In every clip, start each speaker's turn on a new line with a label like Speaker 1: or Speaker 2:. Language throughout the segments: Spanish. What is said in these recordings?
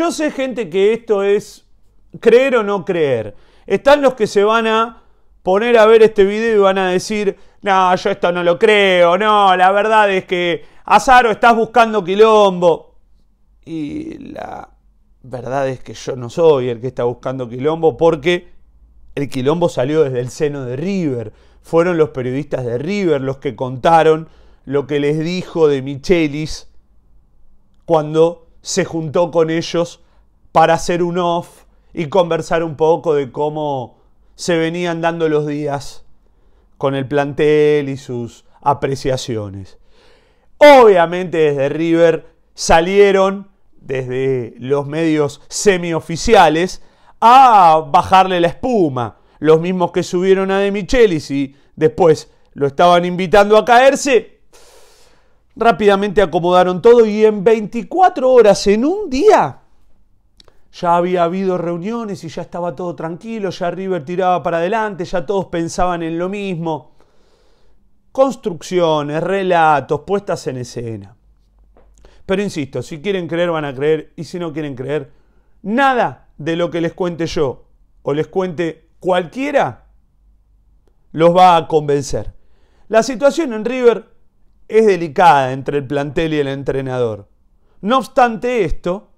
Speaker 1: Yo sé, gente, que esto es creer o no creer. Están los que se van a poner a ver este video y van a decir, no, yo esto no lo creo, no, la verdad es que, Azaro, estás buscando quilombo. Y la verdad es que yo no soy el que está buscando quilombo porque el quilombo salió desde el seno de River. Fueron los periodistas de River los que contaron lo que les dijo de Michelis cuando se juntó con ellos para hacer un off y conversar un poco de cómo se venían dando los días con el plantel y sus apreciaciones. Obviamente desde River salieron, desde los medios semioficiales, a bajarle la espuma. Los mismos que subieron a De Michelis y después lo estaban invitando a caerse, Rápidamente acomodaron todo y en 24 horas, en un día, ya había habido reuniones y ya estaba todo tranquilo, ya River tiraba para adelante, ya todos pensaban en lo mismo. Construcciones, relatos, puestas en escena. Pero insisto, si quieren creer van a creer y si no quieren creer, nada de lo que les cuente yo o les cuente cualquiera los va a convencer. La situación en River es delicada entre el plantel y el entrenador. No obstante esto,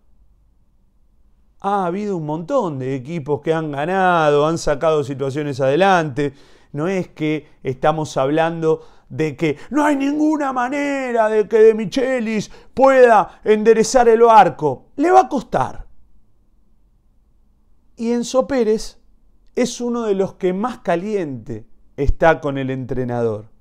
Speaker 1: ha habido un montón de equipos que han ganado, han sacado situaciones adelante. No es que estamos hablando de que no hay ninguna manera de que De Michelis pueda enderezar el barco. Le va a costar. Y Enzo Pérez es uno de los que más caliente está con el entrenador.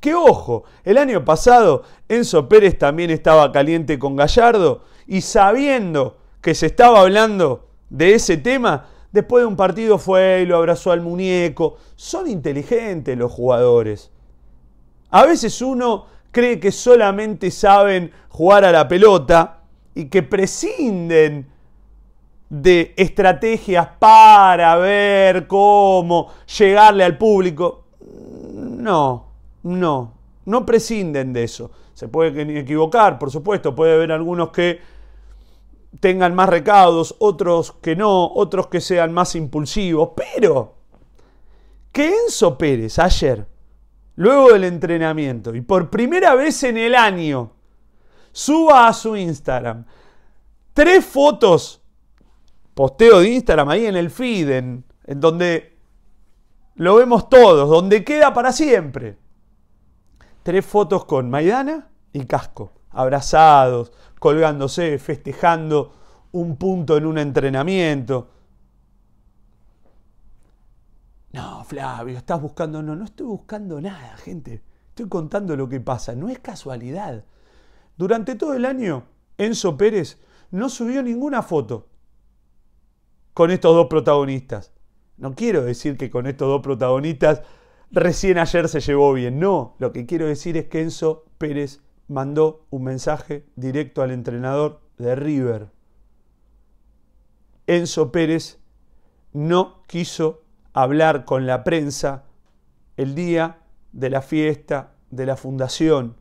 Speaker 1: Que ojo, el año pasado Enzo Pérez también estaba caliente con Gallardo y sabiendo que se estaba hablando de ese tema, después de un partido fue y lo abrazó al muñeco. Son inteligentes los jugadores. A veces uno cree que solamente saben jugar a la pelota y que prescinden de estrategias para ver cómo llegarle al público. No, no, no prescinden de eso. Se puede equivocar, por supuesto, puede haber algunos que tengan más recados, otros que no, otros que sean más impulsivos, pero que Enzo Pérez ayer, luego del entrenamiento y por primera vez en el año, suba a su Instagram tres fotos, posteo de Instagram ahí en el feed, en donde lo vemos todos, donde queda para siempre Tres fotos con Maidana y Casco, abrazados, colgándose, festejando un punto en un entrenamiento. No, Flavio, estás buscando. No, no estoy buscando nada, gente. Estoy contando lo que pasa. No es casualidad. Durante todo el año, Enzo Pérez no subió ninguna foto con estos dos protagonistas. No quiero decir que con estos dos protagonistas recién ayer se llevó bien. No, lo que quiero decir es que Enzo Pérez mandó un mensaje directo al entrenador de River. Enzo Pérez no quiso hablar con la prensa el día de la fiesta de la fundación.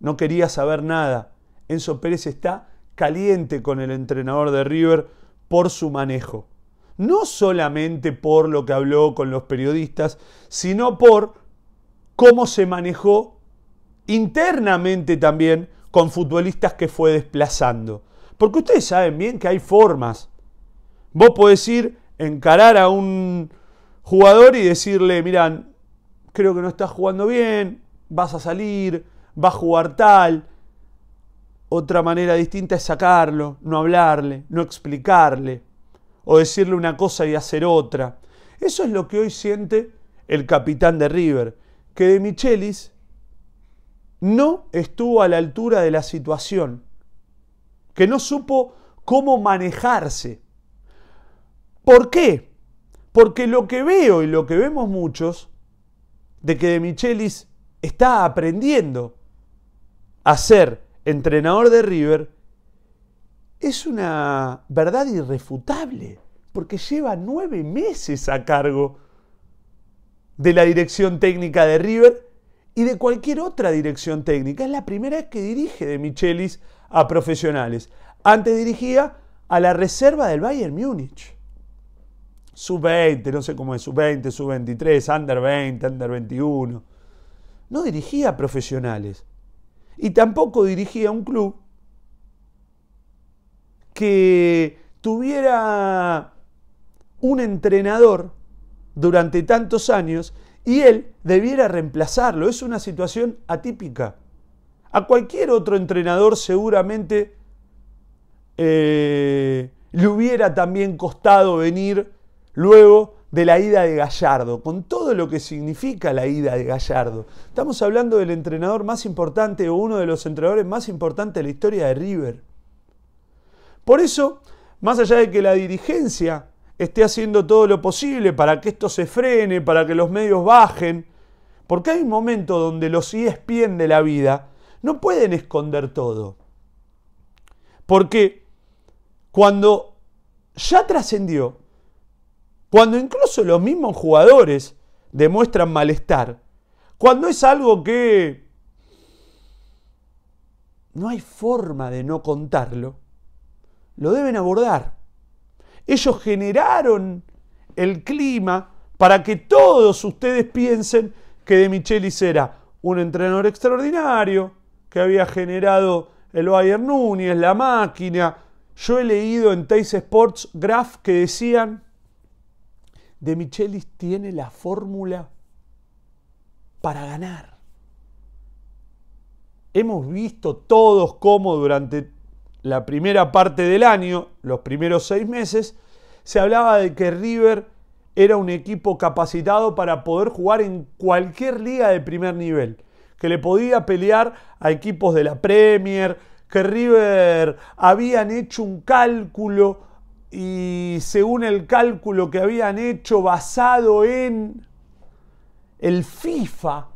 Speaker 1: No quería saber nada. Enzo Pérez está caliente con el entrenador de River por su manejo no solamente por lo que habló con los periodistas, sino por cómo se manejó internamente también con futbolistas que fue desplazando. Porque ustedes saben bien que hay formas. Vos podés ir, encarar a un jugador y decirle, miran, creo que no estás jugando bien, vas a salir, vas a jugar tal. Otra manera distinta es sacarlo, no hablarle, no explicarle, o decirle una cosa y hacer otra. Eso es lo que hoy siente el capitán de River, que de Michelis no estuvo a la altura de la situación, que no supo cómo manejarse. ¿Por qué? Porque lo que veo y lo que vemos muchos, de que de Michelis está aprendiendo a ser entrenador de River, es una verdad irrefutable, porque lleva nueve meses a cargo de la dirección técnica de River y de cualquier otra dirección técnica. Es la primera vez que dirige de Michelis a profesionales. Antes dirigía a la reserva del Bayern Múnich. Sub-20, no sé cómo es, sub-20, sub-23, under-20, under-21. No dirigía a profesionales. Y tampoco dirigía un club que tuviera un entrenador durante tantos años y él debiera reemplazarlo. Es una situación atípica. A cualquier otro entrenador seguramente eh, le hubiera también costado venir luego de la ida de Gallardo, con todo lo que significa la ida de Gallardo. Estamos hablando del entrenador más importante o uno de los entrenadores más importantes de la historia de River. Por eso, más allá de que la dirigencia esté haciendo todo lo posible para que esto se frene, para que los medios bajen, porque hay un momento donde los ESPN de la vida no pueden esconder todo. Porque cuando ya trascendió, cuando incluso los mismos jugadores demuestran malestar, cuando es algo que no hay forma de no contarlo, lo deben abordar. Ellos generaron el clima para que todos ustedes piensen que De Michelis era un entrenador extraordinario, que había generado el Bayern Núñez, la máquina. Yo he leído en Tays Sports Graph que decían, De Michelis tiene la fórmula para ganar. Hemos visto todos cómo durante la primera parte del año, los primeros seis meses, se hablaba de que River era un equipo capacitado para poder jugar en cualquier liga de primer nivel, que le podía pelear a equipos de la Premier, que River habían hecho un cálculo y según el cálculo que habían hecho basado en el FIFA,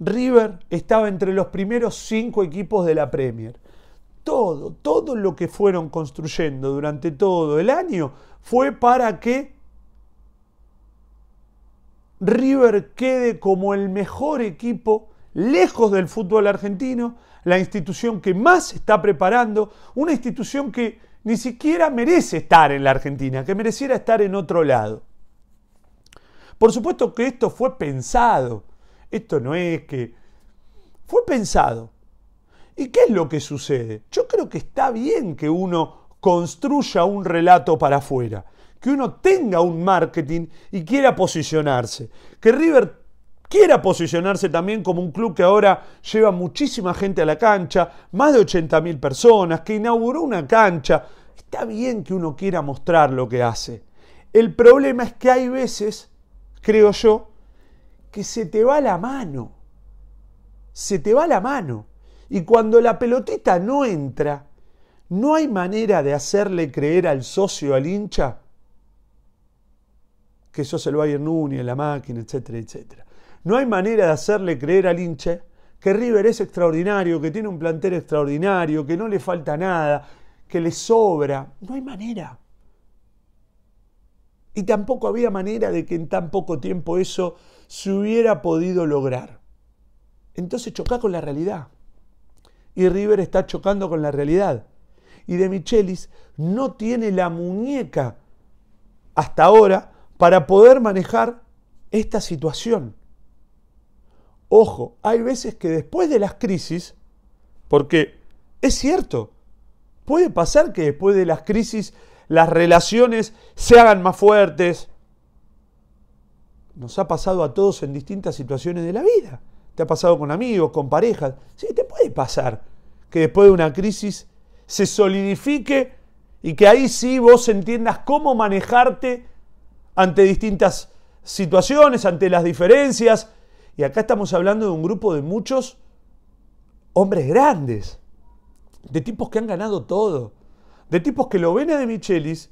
Speaker 1: River estaba entre los primeros cinco equipos de la Premier todo, todo lo que fueron construyendo durante todo el año fue para que River quede como el mejor equipo lejos del fútbol argentino, la institución que más está preparando, una institución que ni siquiera merece estar en la Argentina, que mereciera estar en otro lado. Por supuesto que esto fue pensado, esto no es que... Fue pensado, ¿Y qué es lo que sucede? Yo creo que está bien que uno construya un relato para afuera, que uno tenga un marketing y quiera posicionarse, que River quiera posicionarse también como un club que ahora lleva muchísima gente a la cancha, más de 80.000 personas, que inauguró una cancha. Está bien que uno quiera mostrar lo que hace. El problema es que hay veces, creo yo, que se te va la mano. Se te va la mano. Y cuando la pelotita no entra, ¿no hay manera de hacerle creer al socio, al hincha, que sos el Bayern Núñez, la máquina, etcétera, etcétera? No hay manera de hacerle creer al hincha que River es extraordinario, que tiene un plantel extraordinario, que no le falta nada, que le sobra. No hay manera. Y tampoco había manera de que en tan poco tiempo eso se hubiera podido lograr. Entonces choca con la realidad y River está chocando con la realidad. Y De Michelis no tiene la muñeca hasta ahora para poder manejar esta situación. Ojo, hay veces que después de las crisis, porque es cierto, puede pasar que después de las crisis las relaciones se hagan más fuertes. Nos ha pasado a todos en distintas situaciones de la vida te ha pasado con amigos, con parejas. Sí, te puede pasar que después de una crisis se solidifique y que ahí sí vos entiendas cómo manejarte ante distintas situaciones, ante las diferencias. Y acá estamos hablando de un grupo de muchos hombres grandes, de tipos que han ganado todo, de tipos que lo ven a De Michelis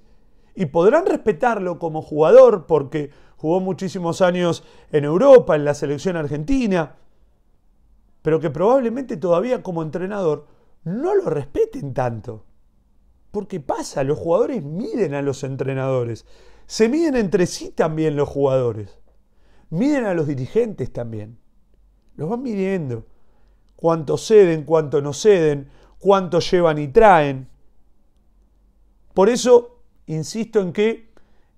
Speaker 1: y podrán respetarlo como jugador porque jugó muchísimos años en Europa, en la selección argentina, pero que probablemente todavía como entrenador no lo respeten tanto. Porque pasa, los jugadores miden a los entrenadores, se miden entre sí también los jugadores, miden a los dirigentes también, los van midiendo, cuánto ceden, cuánto no ceden, cuánto llevan y traen. Por eso, insisto en que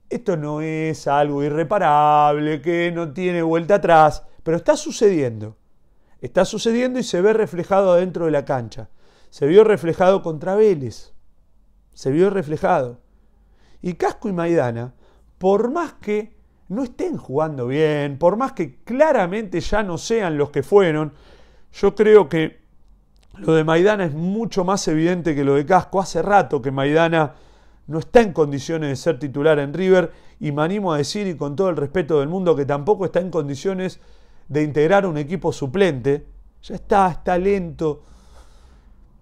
Speaker 1: esto no es algo irreparable, que no tiene vuelta atrás, pero está sucediendo. Está sucediendo y se ve reflejado adentro de la cancha. Se vio reflejado contra Vélez. Se vio reflejado. Y Casco y Maidana, por más que no estén jugando bien, por más que claramente ya no sean los que fueron, yo creo que lo de Maidana es mucho más evidente que lo de Casco. Hace rato que Maidana no está en condiciones de ser titular en River y me animo a decir y con todo el respeto del mundo que tampoco está en condiciones de integrar un equipo suplente, ya está, está lento,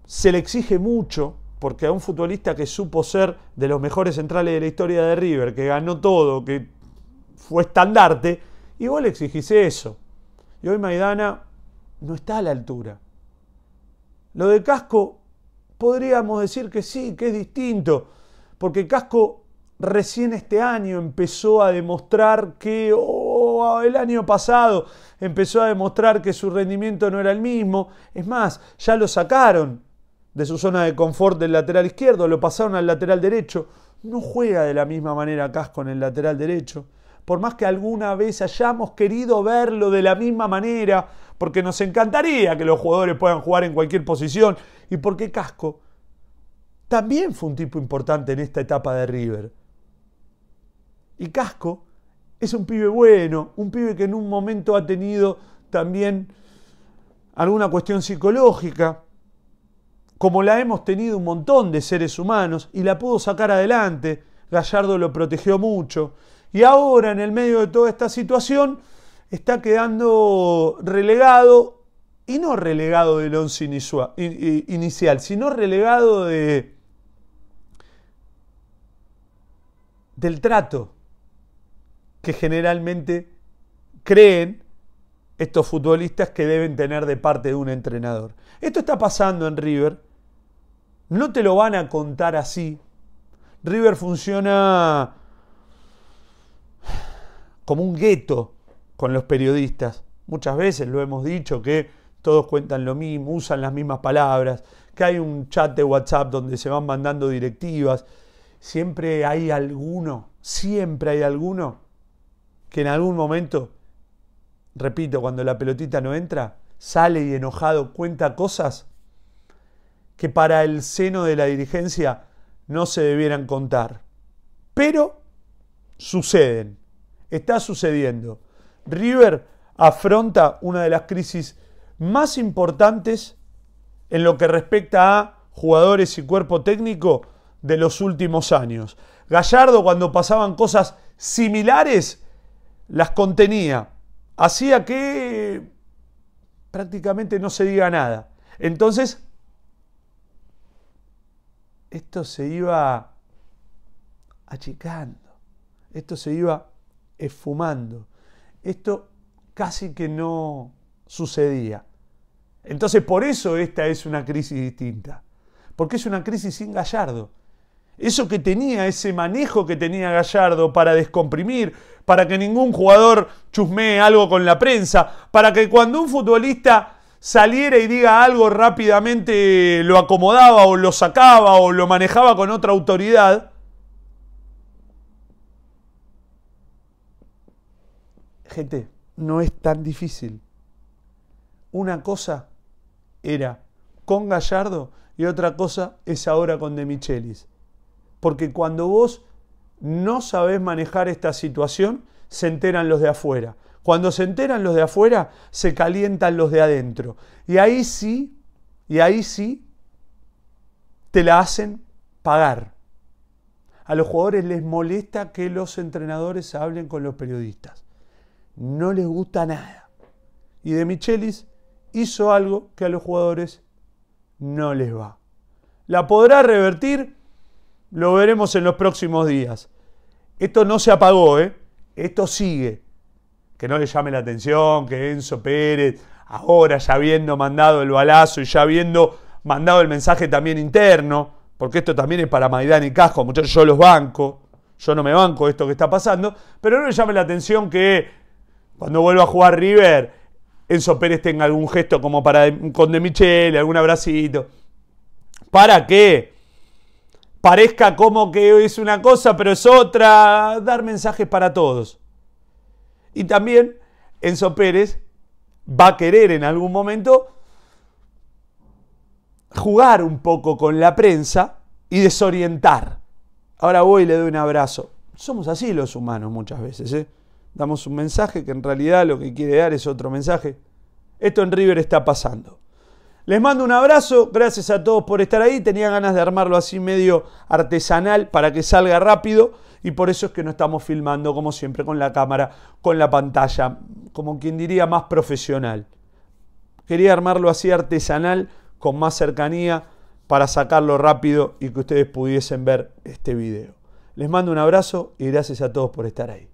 Speaker 1: se le exige mucho, porque a un futbolista que supo ser de los mejores centrales de la historia de River, que ganó todo, que fue estandarte, y vos le exigís eso. Y hoy Maidana no está a la altura. Lo de Casco podríamos decir que sí, que es distinto, porque Casco recién este año empezó a demostrar que Oh, el año pasado empezó a demostrar que su rendimiento no era el mismo. Es más, ya lo sacaron de su zona de confort del lateral izquierdo, lo pasaron al lateral derecho. No juega de la misma manera Casco en el lateral derecho. Por más que alguna vez hayamos querido verlo de la misma manera, porque nos encantaría que los jugadores puedan jugar en cualquier posición, y porque Casco también fue un tipo importante en esta etapa de River. Y Casco es un pibe bueno, un pibe que en un momento ha tenido también alguna cuestión psicológica, como la hemos tenido un montón de seres humanos, y la pudo sacar adelante. Gallardo lo protegió mucho. Y ahora, en el medio de toda esta situación, está quedando relegado, y no relegado del once inicial, sino relegado de, del trato, que generalmente creen estos futbolistas que deben tener de parte de un entrenador. Esto está pasando en River. No te lo van a contar así. River funciona como un gueto con los periodistas. Muchas veces lo hemos dicho que todos cuentan lo mismo, usan las mismas palabras, que hay un chat de WhatsApp donde se van mandando directivas. Siempre hay alguno, siempre hay alguno que en algún momento, repito, cuando la pelotita no entra, sale y enojado cuenta cosas que para el seno de la dirigencia no se debieran contar. Pero suceden, está sucediendo. River afronta una de las crisis más importantes en lo que respecta a jugadores y cuerpo técnico de los últimos años. Gallardo, cuando pasaban cosas similares, las contenía, hacía que prácticamente no se diga nada. Entonces, esto se iba achicando, esto se iba esfumando, esto casi que no sucedía. Entonces, por eso esta es una crisis distinta, porque es una crisis sin Gallardo. Eso que tenía, ese manejo que tenía Gallardo para descomprimir, para que ningún jugador chusmee algo con la prensa, para que cuando un futbolista saliera y diga algo rápidamente lo acomodaba o lo sacaba o lo manejaba con otra autoridad. Gente, no es tan difícil. Una cosa era con Gallardo y otra cosa es ahora con De Michelis porque cuando vos no sabés manejar esta situación, se enteran los de afuera. Cuando se enteran los de afuera, se calientan los de adentro. Y ahí sí, y ahí sí, te la hacen pagar. A los jugadores les molesta que los entrenadores hablen con los periodistas. No les gusta nada. Y de Michelis hizo algo que a los jugadores no les va. ¿La podrá revertir? Lo veremos en los próximos días. Esto no se apagó, ¿eh? Esto sigue. Que no le llame la atención, que Enzo Pérez, ahora ya habiendo mandado el balazo y ya habiendo mandado el mensaje también interno, porque esto también es para Maidán y Casco, muchachos, yo los banco, yo no me banco esto que está pasando, pero no le llame la atención que cuando vuelva a jugar River, Enzo Pérez tenga algún gesto como para con De Michele, algún abracito. ¿Para qué? parezca como que es una cosa, pero es otra, dar mensajes para todos. Y también Enzo Pérez va a querer en algún momento jugar un poco con la prensa y desorientar. Ahora voy y le doy un abrazo. Somos así los humanos muchas veces. ¿eh? Damos un mensaje que en realidad lo que quiere dar es otro mensaje. Esto en River está pasando. Les mando un abrazo, gracias a todos por estar ahí. Tenía ganas de armarlo así medio artesanal para que salga rápido y por eso es que no estamos filmando como siempre con la cámara, con la pantalla, como quien diría más profesional. Quería armarlo así artesanal, con más cercanía, para sacarlo rápido y que ustedes pudiesen ver este video. Les mando un abrazo y gracias a todos por estar ahí.